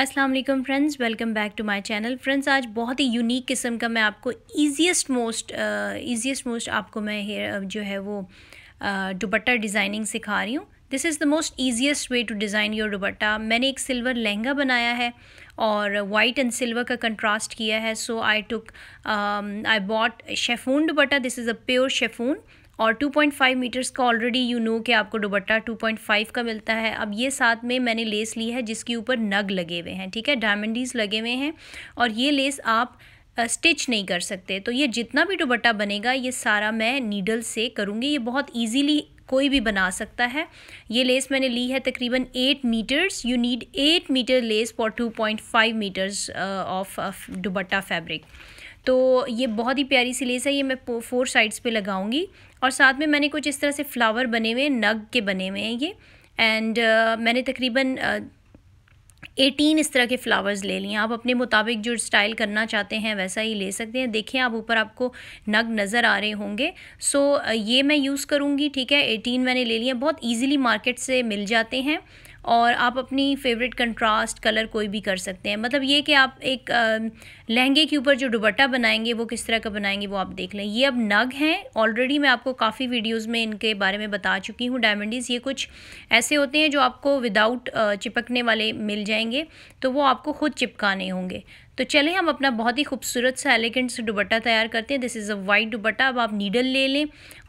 अस्सलाम वालेकुम friends welcome back to my channel friends आज बहुत ही यूनिक किस्म का मैं आपको ईजीएसट मोस्ट ईजीएसट मोस्ट आपको मैं हेयर जो है वो दुपट्टा uh, डिज़ाइनिंग सिखा रही हूँ this is the most easiest way to design your dupatta मैंने एक सिल्वर लहंगा बनाया है और वाइट एंड सिल्वर का कंट्रास्ट किया है so I took I bought chiffon dupatta this is a pure chiffon और 2.5 मीटर्स का ऑलरेडी यू नो कि आपको दुबट्टा 2.5 का मिलता है अब ये साथ में मैंने लेस ली है जिसके ऊपर नग लगे हुए हैं ठीक है डायमंडीज लगे हुए हैं और ये लेस आप स्टिच uh, नहीं कर सकते तो ये जितना भी दुबट्टा बनेगा ये सारा मैं नीडल से करूँगी ये बहुत ईजीली कोई भी बना सकता है ये लेस मैंने ली है तकरीबन eight metres you need eight metre lace for two point five metres of dupatta fabric तो ये बहुत ही प्यारी सी लेस है ये मैं फोर साइड्स पे लगाऊंगी और साथ में मैंने कुछ इस तरह से फ्लावर बने हुए हैं नग के बने हुए हैं ये एंड uh, मैंने तकरीबन एटीन uh, इस तरह के फ्लावर्स ले लिए आप अपने मुताबिक जो स्टाइल करना चाहते हैं वैसा ही ले सकते हैं देखें आप ऊपर आपको नग नज़र आ रहे होंगे सो so, uh, ये मैं यूज़ करूँगी ठीक है एटीन मैंने ले लिए बहुत ईजिली मार्केट से मिल जाते हैं और आप अपनी फेवरेट कंट्रास्ट कलर कोई भी कर सकते हैं मतलब ये कि आप एक लहंगे के ऊपर जो दुबट्टा बनाएंगे वो किस तरह का बनाएंगे वो आप देख लें ये अब नग हैं ऑलरेडी मैं आपको काफ़ी वीडियोज़ में इनके बारे में बता चुकी हूँ डायमंडीज़ ये कुछ ऐसे होते हैं जो आपको विदाउट चिपकने वाले मिल जाएंगे तो वो आपको ख़ुद चिपकाने होंगे तो चलें हम अपना बहुत ही खूबसूरत सा एलिगेंट से दुबट्टा तैयार करते हैं this is a white dupatta अब आप नीडल ले लें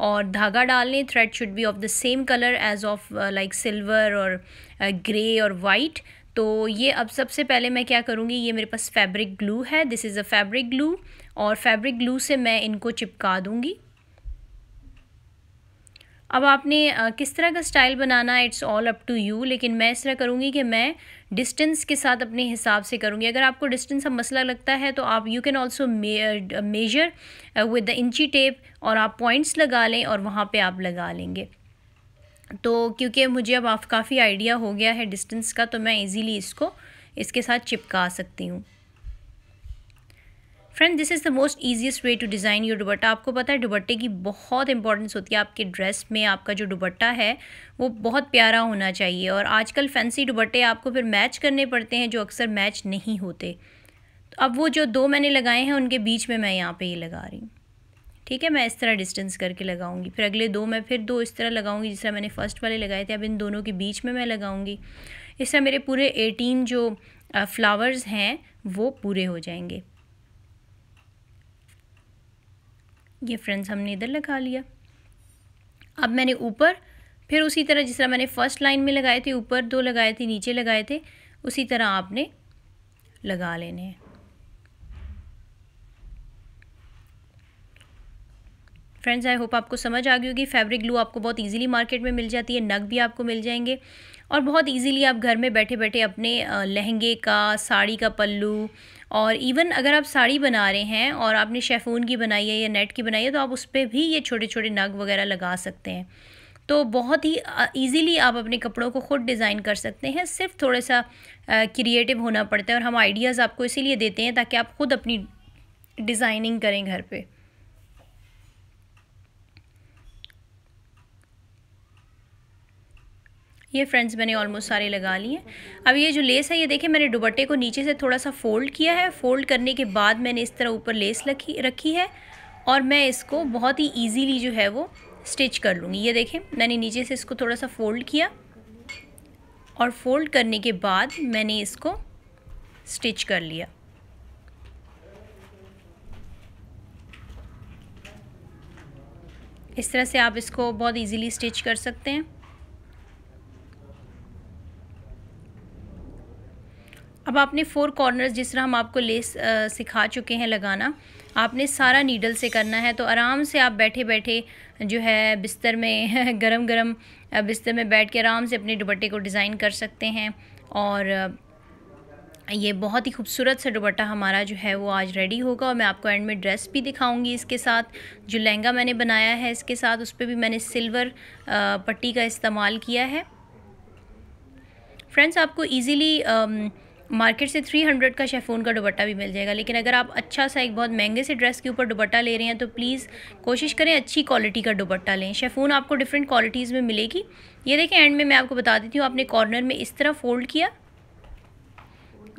और धागा डाल लें thread should be of the same colour as of like silver और ग्रे uh, और वाइट तो ये अब सबसे पहले मैं क्या करूँगी ये मेरे पास फैब्रिक ग्लू है this is a fabric glue और फैब्रिक ग्लू से मैं इनको चिपका दूँगी अब आपने uh, किस तरह का स्टाइल बनाना it's all up to you लेकिन मैं इस तरह करूँगी कि मैं डिस्टेंस के साथ अपने हिसाब से करूँगी अगर आपको डिस्टेंस का मसला लगता है तो आप you can also measure with the inch tape और आप पॉइंट्स लगा लें और वहाँ पर आप लगा लेंगे तो क्योंकि मुझे अब काफ़ी आइडिया हो गया है डिस्टेंस का तो मैं इजीली इसको इसके साथ चिपका सकती हूँ friend this is the most easiest way to design your dupatta आपको पता है दुबट्टे की बहुत इंपॉर्टेंस होती है आपके ड्रेस में आपका जो दुबट्टा है वो बहुत प्यारा होना चाहिए और आजकल फैंसी दुबट्टे आपको फिर मैच करने पड़ते हैं जो अक्सर मैच नहीं होते तो अब वो जो दो मैंने लगाए हैं उनके बीच में मैं यहाँ पर ये लगा रही हूँ ठीक है मैं इस तरह डिस्टेंस करके लगाऊंगी फिर अगले दो मैं फिर दो इस तरह लगाऊंगी जिस तरह मैंने फ़र्स्ट वाले लगाए थे अब इन दोनों के बीच में मैं लगाऊंगी इस तरह मेरे पूरे एटीन जो फ्लावर्स हैं वो पूरे हो जाएंगे ये फ्रेंड्स हमने इधर लगा लिया अब मैंने ऊपर फिर उसी तरह जिस तरह मैंने फ़र्स्ट लाइन में लगाए थे ऊपर दो लगाए थे नीचे लगाए थे उसी तरह आपने लगा लेने हैं फ्रेंड्स आई होप आपको समझ आ गई होगी फैब्रिक ग्लू आपको बहुत इजीली मार्केट में मिल जाती है नग भी आपको मिल जाएंगे और बहुत इजीली आप घर में बैठे बैठे अपने लहंगे का साड़ी का पल्लू और इवन अगर आप साड़ी बना रहे हैं और आपने शेफून की बनाई है या नेट की बनाई है तो आप उस पर भी ये छोटे छोटे नग वगैरह लगा सकते हैं तो बहुत ही इजीली आप अपने कपड़ों को ख़ुद डिज़ाइन कर सकते हैं सिर्फ थोड़ा सा क्रिएटिव होना पड़ता है और हम आइडियाज़ आपको इसीलिए देते हैं ताकि आप ख़ुद अपनी डिज़ाइनिंग करें घर पर ये फ्रेंड्स मैंने ऑलमोस्ट सारे लगा लिए हैं अब ये जो लेस है ये देखें मैंने दुबट्टे को नीचे से थोड़ा सा फ़ोल्ड किया है फ़ोल्ड करने के बाद मैंने इस तरह ऊपर लेस रखी रखी है और मैं इसको बहुत ही ईजीली जो है वो स्टिच कर लूँगी ये देखें मैंने नीचे से इसको थोड़ा सा फ़ोल्ड किया और फ़ोल्ड करने के बाद मैंने इसको स्टिच कर लिया इस तरह से आप इसको बहुत इजीली स्टिच कर सकते हैं आपने फोर कॉर्नर्स जिस तरह हम आपको लेस आ, सिखा चुके हैं लगाना आपने सारा नीडल से करना है तो आराम से आप बैठे बैठे जो है बिस्तर में गरम गरम बिस्तर में बैठ के आराम से अपने दुपट्टे को डिज़ाइन कर सकते हैं और ये बहुत ही खूबसूरत सा दुपट्टा हमारा जो है वो आज रेडी होगा और मैं आपको एंड में ड्रेस भी दिखाऊंगी इसके साथ जो लहंगा मैंने बनाया है इसके साथ उस पर भी मैंने सिल्वर पट्टी का इस्तेमाल किया है फ्रेंड्स आपको ईज़िली मार्केट से 300 का शेफोन का दुपट्टा भी मिल जाएगा लेकिन अगर आप अच्छा सा एक बहुत महंगे से ड्रेस के ऊपर दुपट्टा ले रहे हैं तो प्लीज़ कोशिश करें अच्छी क्वालिटी का दुपट्टा लें शेफोन आपको डिफरेंट क्वालिटीज़ में मिलेगी ये देखें एंड में मैं आपको बता देती हूँ आपने कॉर्नर में इस तरह फोल्ड किया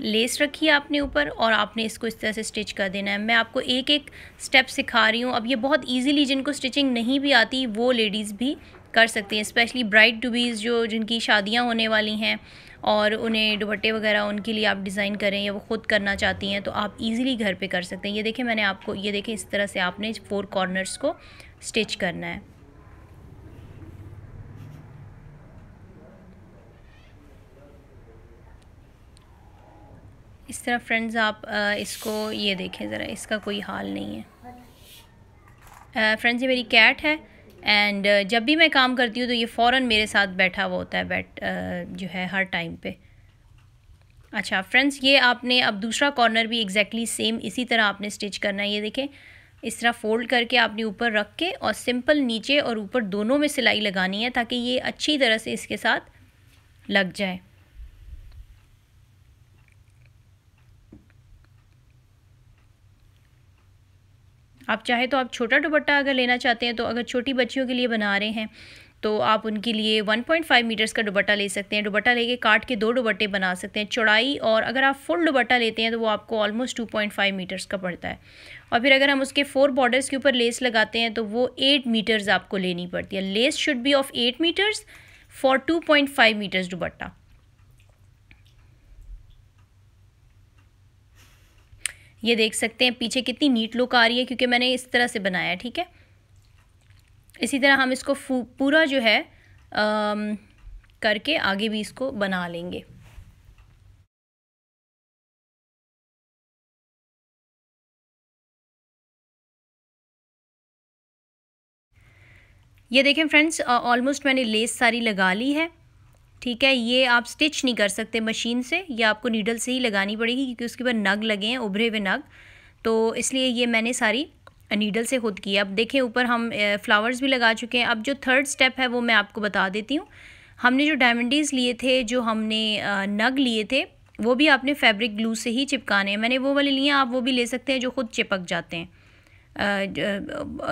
लेस रखी है आपने ऊपर और आपने इसको इस तरह से स्टिच कर देना है मैं आपको एक एक स्टेप सिखा रही हूँ अब ये बहुत ईजीली जिनको स्टिचिंग नहीं भी आती वो लेडीज़ भी कर सकती हैं स्पेशली ब्राइट टू बीज़ जो जिनकी शादियाँ होने वाली हैं और उन्हें दुपट्टे वगैरह उनके लिए आप डिज़ाइन करें या वो ख़ुद करना चाहती हैं तो आप इजीली घर पे कर सकते हैं ये देखें मैंने आपको ये देखें इस तरह से आपने फोर कॉर्नर्स को स्टिच करना है इस तरह फ्रेंड्स आप इसको ये देखें ज़रा इसका कोई हाल नहीं है फ्रेंड्स ये मेरी कैट है एंड uh, जब भी मैं काम करती हूँ तो ये फ़ौर मेरे साथ बैठा हुआ होता है बैठ जो है हर टाइम पे अच्छा फ्रेंड्स ये आपने अब दूसरा कॉर्नर भी एग्जैक्टली exactly सेम इसी तरह आपने स्टिच करना है ये देखें इस तरह फोल्ड करके आपने ऊपर रख के और सिंपल नीचे और ऊपर दोनों में सिलाई लगानी है ताकि ये अच्छी तरह से इसके साथ लग जाए आप चाहे तो आप छोटा दुपट्टा अगर लेना चाहते हैं तो अगर छोटी बच्चियों के लिए बना रहे हैं तो आप उनके लिए 1.5 मीटर्स का दुबट्टा ले सकते हैं दुबट्टा लेके काट के दो दुबट्टे बना सकते हैं चौड़ाई और अगर आप फुल दुबट्टा लेते हैं तो वो आपको ऑलमोस्ट 2.5 मीटर्स का पड़ता है और फिर अगर हम उसके फोर बॉर्डर्स के ऊपर लेस लगाते हैं तो वो एट मीटर्स आपको लेनी पड़ती है lace should be of eight metres for two point five metres dupatta ये देख सकते हैं पीछे कितनी नीट लुक आ रही है क्योंकि मैंने इस तरह से बनाया ठीक है इसी तरह हम इसको पूरा जो है आम, करके आगे भी इसको बना लेंगे ये देखें फ्रेंड्स ऑलमोस्ट मैंने लेस सारी लगा ली है ठीक है ये आप स्टिच नहीं कर सकते मशीन से ये आपको नीडल से ही लगानी पड़ेगी क्योंकि उसके ऊपर नग लगे हैं उभरे हुए नग तो इसलिए ये मैंने सारी नीडल से खुद की अब देखें ऊपर हम फ्लावर्स भी लगा चुके हैं अब जो थर्ड स्टेप है वो मैं आपको बता देती हूँ हमने जो डायमंडीज़ लिए थे जो हमने नग लिए थे वो भी आपने फैब्रिक ग्लू से ही चिपकाने हैं मैंने वो वाले लिए आप वो भी ले सकते हैं जो खुद चिपक जाते हैं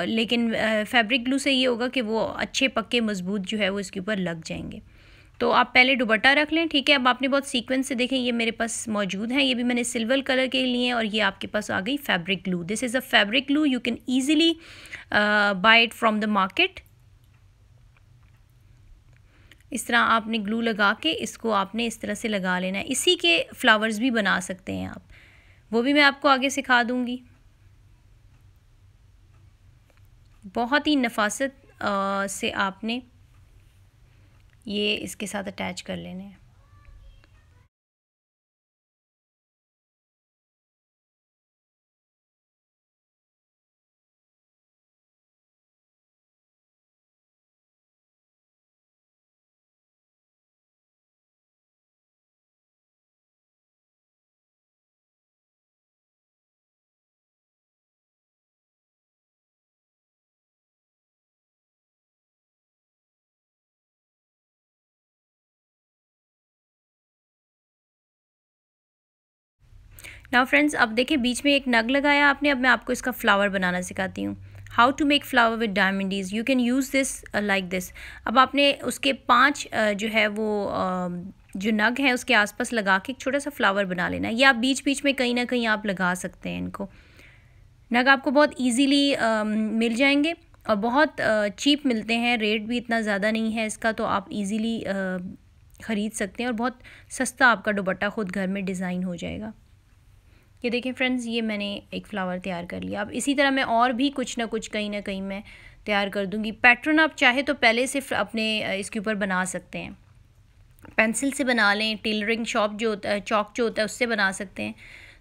लेकिन फैब्रिक ग्लू से ये होगा कि वो अच्छे पक्के मज़बूत जो है वो इसके ऊपर लग जाएंगे तो आप पहले दुबट्टा रख लें ठीक है अब आपने बहुत सीक्वेंस से देखें ये मेरे पास मौजूद हैं ये भी मैंने सिल्वर कलर के लिए हैं और ये आपके पास आ गई fabric glue this is a fabric glue you can easily buy it from the market इस तरह आपने ग्लू लगा के इसको आपने इस तरह से लगा लेना है इसी के फ्लावर्स भी बना सकते हैं आप वो भी मैं आपको आगे सिखा दूँगी बहुत ही नफासत आ, uh, से आपने ये इसके साथ अटैच कर लेने हैं नाउ फ्रेंड्स अब देखिए बीच में एक नग लगाया आपने अब मैं आपको इसका फ्लावर बनाना सिखाती हूँ how to make flower with diamond is you can use this like this अब आपने उसके पाँच uh, जो है वो uh, जो नग है उसके आसपास लगा के एक छोटा सा फ्लावर बना लेना या आप बीच बीच में कहीं ना कहीं आप लगा सकते हैं इनको नग आपको बहुत ईजीली uh, um, मिल जाएंगे और बहुत चीप uh, मिलते हैं रेट भी इतना ज़्यादा नहीं है इसका तो आप ईज़िली uh, ख़रीद सकते हैं और बहुत सस्ता आपका दुपट्टा खुद घर में डिज़ाइन हो जाएगा ये देखें फ्रेंड्स ये मैंने एक फ़्लावर तैयार कर लिया अब इसी तरह मैं और भी कुछ ना कुछ कहीं ना कहीं मैं तैयार कर दूंगी पैटर्न आप चाहे तो पहले से अपने इसके ऊपर बना सकते हैं पेंसिल से बना लें टेलरिंग शॉप जो होता है चौक जो होता है उससे बना सकते हैं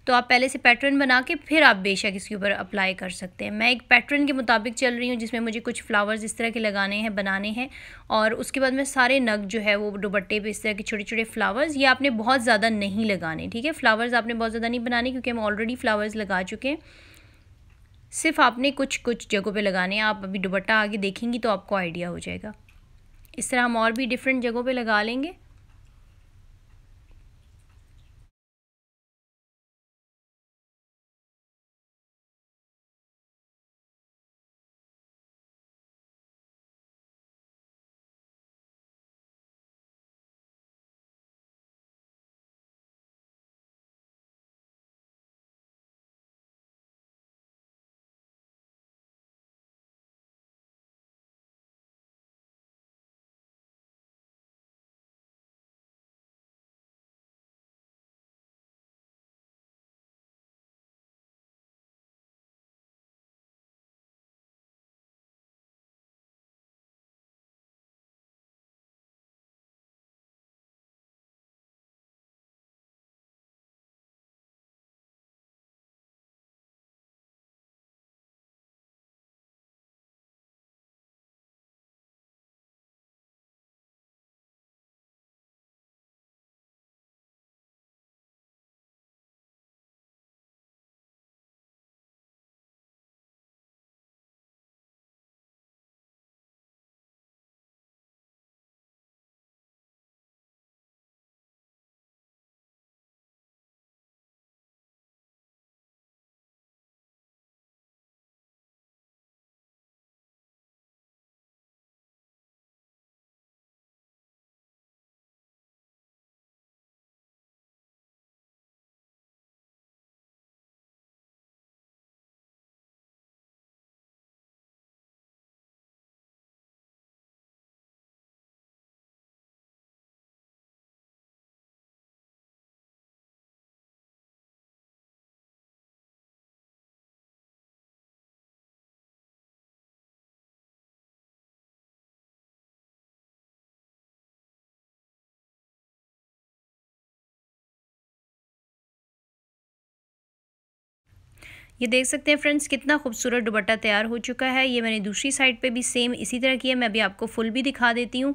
तो आप पहले से पैटर्न बना के फिर आप बेशक इसके ऊपर अप्लाई कर सकते हैं मैं एक पैटर्न के मुताबिक चल रही हूँ जिसमें मुझे कुछ फ्लावर्स इस तरह के लगाने हैं बनाने हैं और उसके बाद मैं सारे नग जो है वो दुबट्टे पे इस तरह के छोटे छोटे फ्लावर्स ये आपने बहुत ज़्यादा नहीं लगाने ठीक है फ्लावर्स आपने बहुत ज़्यादा नहीं बनाने क्योंकि हम ऑलरेडी फ्लावर्स लगा चुके हैं सिर्फ आपने कुछ कुछ जगहों पर लगाने हैं आप अभी दुबट्टा आगे देखेंगी तो आपको आइडिया हो जाएगा इस तरह हम और भी डिफरेंट जगहों पर लगा लेंगे ये देख सकते हैं फ्रेंड्स कितना खूबसूरत दुबट्टा तैयार हो चुका है ये मैंने दूसरी साइड पे भी सेम इसी तरह किया मैं अभी आपको फुल भी दिखा देती हूँ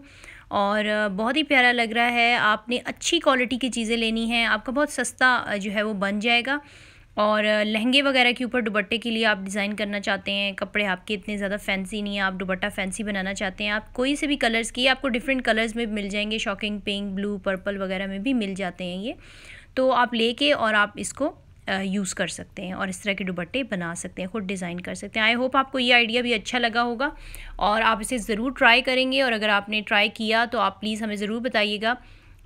और बहुत ही प्यारा लग रहा है आपने अच्छी क्वालिटी की चीज़ें लेनी है आपका बहुत सस्ता जो है वो बन जाएगा और लहंगे वगैरह के ऊपर दुबट्टे के लिए आप डिज़ाइन करना चाहते हैं कपड़े आपके इतने ज़्यादा फैंसी नहीं है आप दुबट्टा फैंसी बनाना चाहते हैं आप कोई से भी कलर्स की आपको डिफरेंट कलर्स में मिल जाएंगे शॉकिंग पिंक ब्लू पर्पल वगैरह में भी मिल जाते हैं ये तो आप लेके और आप इसको यूज़ कर सकते हैं और इस तरह के दुबट्टे बना सकते हैं खुद डिज़ाइन कर सकते हैं आई होप आपको ये आइडिया भी अच्छा लगा होगा और आप इसे ज़रूर ट्राई करेंगे और अगर आपने ट्राई किया तो आप प्लीज़ हमें ज़रूर बताइएगा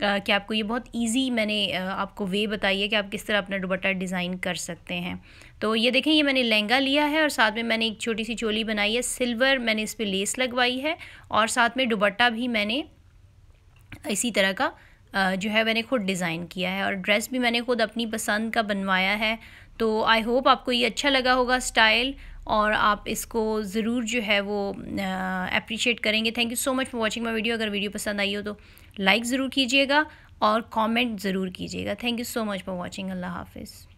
कि आपको ये बहुत इजी मैंने आपको वे बताई है कि आप किस तरह अपना दुबट्टा डिज़ाइन कर सकते हैं तो ये देखें ये मैंने लहंगा लिया है और साथ में मैंने एक छोटी सी चोली बनाई है सिल्वर मैंने इस पर लेस लगवाई है और साथ में दुबट्टा भी मैंने इसी तरह का जो है मैंने खुद डिज़ाइन किया है और ड्रेस भी मैंने खुद अपनी पसंद का बनवाया है तो आई होप आपको ये अच्छा लगा होगा स्टाइल और आप इसको ज़रूर जो है वो अप्रिशिएट करेंगे thank you so much for watching my video अगर वीडियो पसंद आई हो तो लाइक ज़रूर कीजिएगा और कमेंट ज़रूर कीजिएगा thank you so much for watching अल्लाह हाफिज़